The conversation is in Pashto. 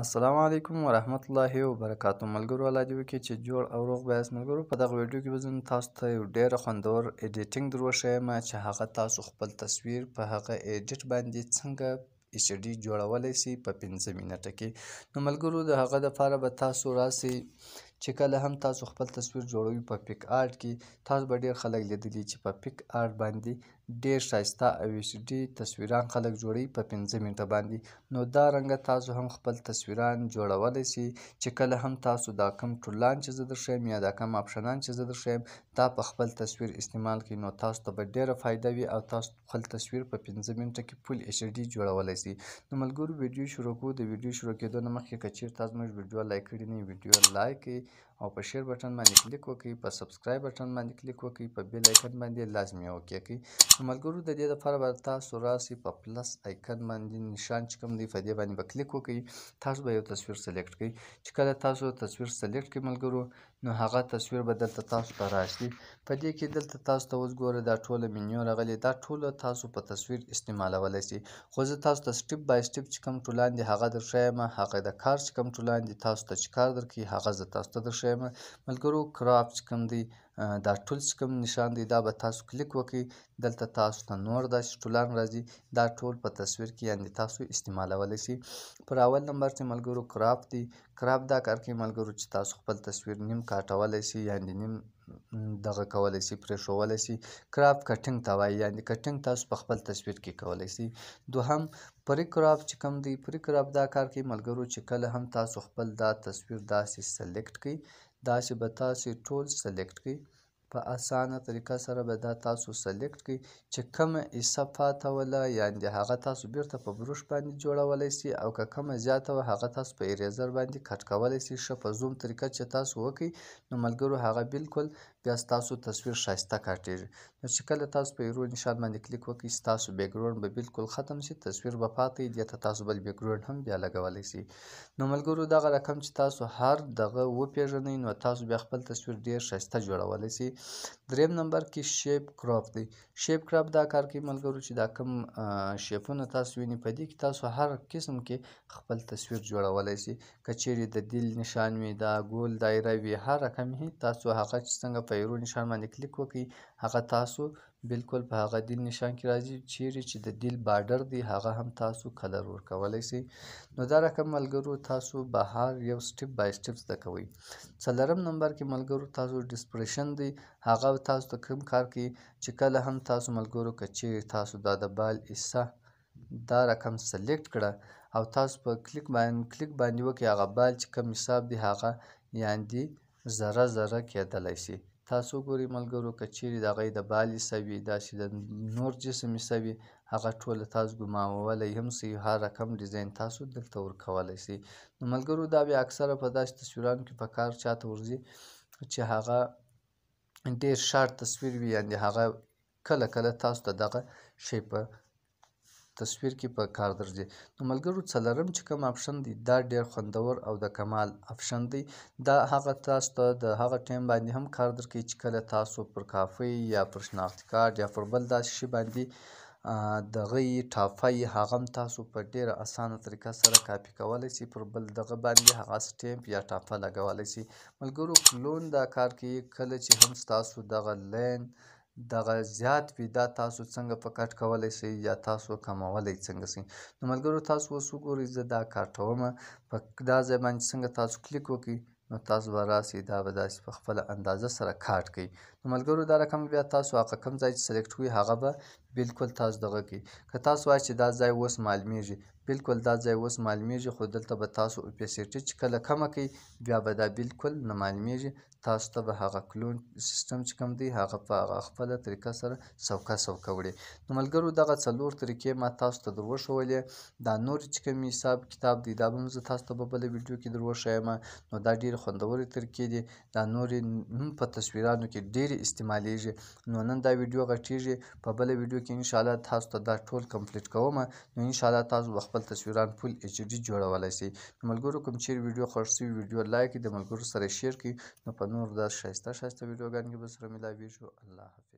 السلام علیکم ورحمت الله وبرکاتو ملګرو الله دې وکړي چې جوړ او روغ به ملګرو په دغه ویډیو کې به تاسو ته یو ډېر خوندور ایډیټینګ در وښیم چې هغه تاسو خپل تصویر په هغه ایډیټ باندې څنګه ایچ ډي جوړولی سي په پنځه منټه کې نو ملګرو د هغه دپاره به تاسو راسي چې کله هم تاسو خپل تصویر جوړوي په پیک آرټ کې تاسو به ډیر خلک لیدلی چې په پیک آرټ باندې ډیر ښایسته او ایچ ډي تصویران خلک جوړوي په 15 منټه باندې نو دا رنګه تاسو هم خپل تصویران جوړولی سي چې کله هم تاسو دا کم ټولان چې زه درښیم یا دا کم آپشنان چې زه درښیم دا په خپل تصویر استعمال کړئ نو تاسو ته به ډیره فایده وي او تاسو خپل تصویر په 15 منټه کې فول ایچ ډي جوړولی سي نو ملګرو ویډیو شروع کوو د ویډیو شروع کېدو نه مخکې که چیرې تاسو موږ ویډیو لایک کړې نه ویډیو لایک کړئ او په شیر بټن باندې کلیک وکړئ په سبسکرایب بټن باندې کلیک وکړئ په بیل آیکن باندې لازمي اوکې کړئ ملګرو د دې لپاره به تاسو راسي په پلس آیکن باندې نشان چې کوم دی په دې باندې به کلیک وکړئ تاسو به یو تصویر سلیکټ کړئ چې کله تاسو تصویر سلیکټ کړئ ملګرو نو هغه تصویر به دلته تاسو ته راشي په دې کې دلته تاسو ته اوس ګوره دا ټوله منیو راغلی دا ټوله تاسو په تصویر استعمالولی سي خو زه تاسو ته سټپ بای سټپ چې کوم ټولان دي هغه در ښیم هغه د کار چې کوم ټولان دي تاسو ته چې کار در کوي هغه زه تاسو ته در ښیم ملګرو کراپ چې کوم دی دا ټول چې کوم نشان دی دا به تاسو کلیک وکړئ دلته تاسو ته نور داسې ټولان راځي دا ټول په تصویر کې یعنې تاسو استعمالولی سي پر اول نمبر چې ملګرو کراپ دی خراب دا کار کوي ملګرو چې تاسو خپل تصویر نیم کاټولی سي یعنې نیم دغه کولی سي پرېښولی سي کراپ کټینګ ته وایي یعنې کټینګ تاسو په خپل تصویر کې کولی سي دوهم پري کراپ چې کوم دی پري کراپ دا کار کوي ملګرو چې کله هم تاسو خپل دا تصویر داسې سلیکټ کړئ داسې به تاسې ټول سلیکټ کړئ په اسانه طریقه سره به دا تاسو سلیکټ کړئ چې کومه حصه پاته وله یعنې هغه تاسو بیرته په بروش باندې جوړولی سي او که کومه زیاته وه هغه تاسو په اریزر باندې کټ کولی سي ښه په زوم طریقه چې تاسو وکئ نو ملګرو هغه بالکل بیا ستاسو تصویر ښایسته کاټېږي نو چې کله تاسو په ایرو نشان باندې کلیک وکئ ستاسو بیکګراوند به بالکل ختم سي تصویر به پاتې دې ته تاسو بل بیکګراوند هم بیا لګولی سي نو ملګرو دغه رقم چې تاسو هر دغه وپېژنئ نو تاسو بیا خپل تصویر ډېر ښایسته جوړولی سي دریم نمبر کې شیپ کراپ دی شیپ کراپ دا کار کوي ملګرو چې دا کم شیپونه تاسو ویني په دې کې تاسو هر قسم کې خپل تصویر جوړولی شئ که چیرې د دل نشان وي دا ګول دایره وي هر رقم تاسو هغه چې څنګه په یورو نشان باندې کلیک وکړئ هغه تاسو بالکل په هغه دین نشان کې راځي چیرې چې د دیل بارډر دی هغه هم تاسو کلر ورکولی سئ نو دا رقم ملګرو تاسو بهر یو سټپ بای سټپ زده کوئ څلورم نمبر کې ملګرو تاسو ډسپریشن دی هغه تاسو ته کوم کار کوي چې کله هم تاسو ملګرو که چیرې تاسو دا د بال حصه دا رقم سلیکټ کړه او تاسو په کلیک باندې کلیک باندې وکړئ هغه بال چې کوم حساب دی هغه یعنې ذره ذره کېدلی شي تاسو ګوري ملګرو که چیرې د هغې د بالې سوي داسې د نور جسمې سوي هغه ټوله تاسو ګماولی هم سئ هر رقم ډیزاین تاسو دلته ورکولی سئ نو ملګرو دا بیا اکثره په داسې تصویرانو کې په کار چاته ورځي چې هغه ډېر شارټ تصویر وي یعنې هغه کله کله تاسو ته دغه شی په تصویر کې په کار درځي نو ملګرو څلورم چې کوم آپشن دی دا ډیر خوندور او د کمال آپشن دی دا هغه تاسو ته د هغه ټیم باندې هم کار درکوي چې کله تاسو پر کافی یا پر شناختی کارت یا پر بل داسې شي باندې دغه ټافای هغه تاسو په ډیره اسانه طریقه سره کاپی کولای شئ پر بل دغه باندې هغه سټیمپ یا ټافه لګولای شئ ملګرو کلون دا کار کوي کله چې هم تاسو دغه لین دغه زیات وي دا تاسو څنګه په کټ کولی سئ یا تاسو کمولی څنګه سئ نو ملګرو تاسو اوس وګورئ زه دا کار کومه په دا ځای باندې څنګه تاسو کلیک وکئ نو تاسو به راسئ دا به داسې په خپله اندازه سره کاټ کوئ ملګرو دا رقم بیا تاسو هغه کوم ځای چې سلیکټ کوئ هغه به بلکل تاسو دغه کوي که تاسو وایئ چې دا ځای اوس معلومیږي بلکل دا ځای اوس معلومیږي خو دلته به تاسو اوپیسیټي چې کله کمه کوي بیا به دا بلکل نه معلومیږي تاسو ته به هغه کلون سیستم چې کوم دی هغه په هغه خپله طریقه سره څوکه څوکه وړي نو ملګرو دغه څلور طریقې ما تاسو ته در وښولې دا نورې چې کوم حساب کتاب دی دا به هم زه تاسو ته په بله ویډیو کې در وښیم نو دا ډېرې خوندورې طریقې دي دا نورې هم په تصویرانو کې ډېرې ډیره استعمالیږي نو نن دا ویډیو غټیږي په بل ویډیو کې ان شاء الله تاسو ته دا ټول کمپلیټ کوم نو ان شاء الله تاسو خپل تصویران فل ایچ ډي جوړولای شئ ملګرو کوم چې ویډیو خوښ شي ویډیو لایک د ملګرو سره شیر کړئ نو په نور دا شایسته شایسته ویډیوګان کې به سره ملاوي شو الله حافظ